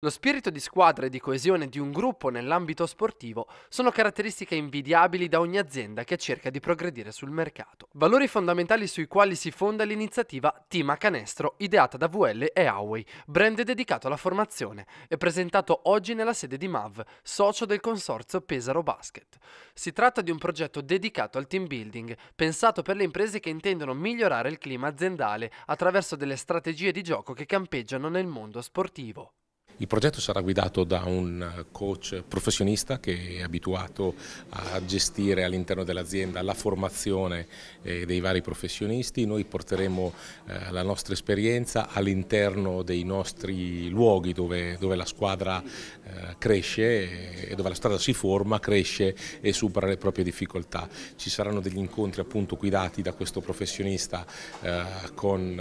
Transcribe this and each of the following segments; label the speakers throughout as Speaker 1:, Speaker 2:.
Speaker 1: Lo spirito di squadra e di coesione di un gruppo nell'ambito sportivo sono caratteristiche invidiabili da ogni azienda che cerca di progredire sul mercato. Valori fondamentali sui quali si fonda l'iniziativa Team a Canestro, ideata da VL e Huawei, brand dedicato alla formazione, e presentato oggi nella sede di MAV, socio del consorzio Pesaro Basket. Si tratta di un progetto dedicato al team building, pensato per le imprese che intendono migliorare il clima aziendale attraverso delle strategie di gioco che campeggiano nel mondo sportivo.
Speaker 2: Il progetto sarà guidato da un eh, coach professionista che è abituato a gestire all'interno dell'azienda la formazione eh, dei vari professionisti. Noi porteremo eh, la nostra esperienza all'interno dei nostri luoghi dove, dove la squadra cresce e dove la strada si forma, cresce e supera le proprie difficoltà. Ci saranno degli incontri appunto guidati da questo professionista con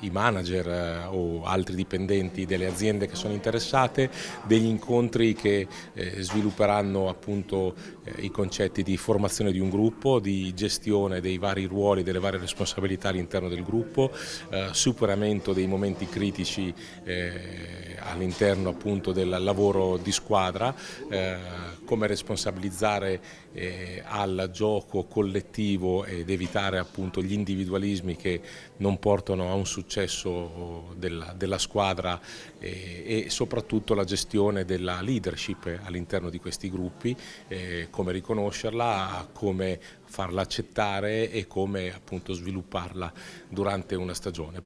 Speaker 2: i manager o altri dipendenti delle aziende aziende che sono interessate, degli incontri che eh, svilupperanno appunto eh, i concetti di formazione di un gruppo, di gestione dei vari ruoli, delle varie responsabilità all'interno del gruppo, eh, superamento dei momenti critici eh, all'interno appunto del lavoro di squadra, eh, come responsabilizzare eh, al gioco collettivo ed evitare appunto gli individualismi che non portano a un successo della, della squadra eh, eh, e soprattutto la gestione della leadership all'interno di questi gruppi, eh, come riconoscerla, come farla accettare e come appunto svilupparla durante una stagione.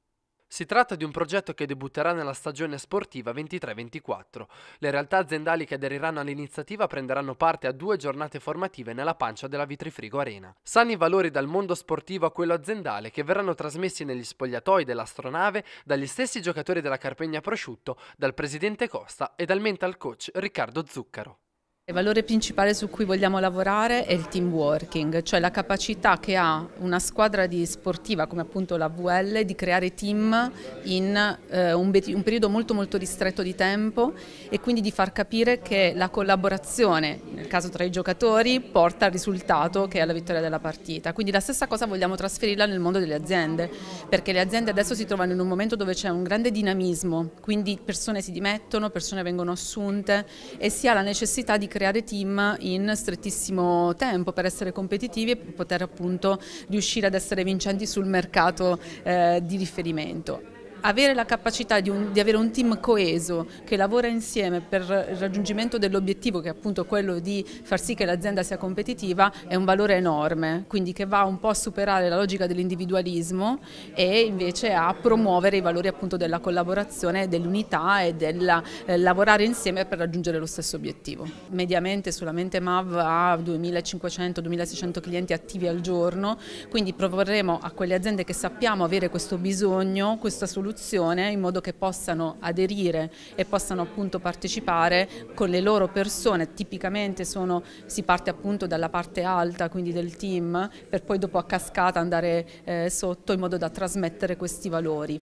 Speaker 1: Si tratta di un progetto che debutterà nella stagione sportiva 23-24. Le realtà aziendali che aderiranno all'iniziativa prenderanno parte a due giornate formative nella pancia della Vitrifrigo Arena. Sani valori dal mondo sportivo a quello aziendale che verranno trasmessi negli spogliatoi dell'astronave dagli stessi giocatori della Carpegna Prosciutto, dal presidente Costa e dal mental coach Riccardo Zuccaro.
Speaker 3: Il valore principale su cui vogliamo lavorare è il team working, cioè la capacità che ha una squadra sportiva come appunto la VL di creare team in eh, un, un periodo molto molto ristretto di tempo e quindi di far capire che la collaborazione caso tra i giocatori porta al risultato che è la vittoria della partita. Quindi la stessa cosa vogliamo trasferirla nel mondo delle aziende, perché le aziende adesso si trovano in un momento dove c'è un grande dinamismo, quindi persone si dimettono, persone vengono assunte e si ha la necessità di creare team in strettissimo tempo per essere competitivi e poter appunto riuscire ad essere vincenti sul mercato eh, di riferimento avere la capacità di, un, di, avere un team coeso che lavora insieme per il raggiungimento dell'obiettivo che è appunto quello di far sì che l'azienda sia competitiva è un valore enorme, quindi che va un po' a superare la logica dell'individualismo e invece a promuovere i valori appunto della collaborazione, dell'unità e del eh, lavorare insieme per raggiungere lo stesso obiettivo. Mediamente solamente MAV ha 2500-2600 clienti attivi al giorno, quindi proporremo a quelle aziende che sappiamo avere questo bisogno, questa soluzione soluzione in modo che possano aderire e possano appunto partecipare con le loro persone, tipicamente sono, si parte appunto dalla parte alta quindi del team per poi dopo a cascata andare eh, sotto in modo da trasmettere questi valori.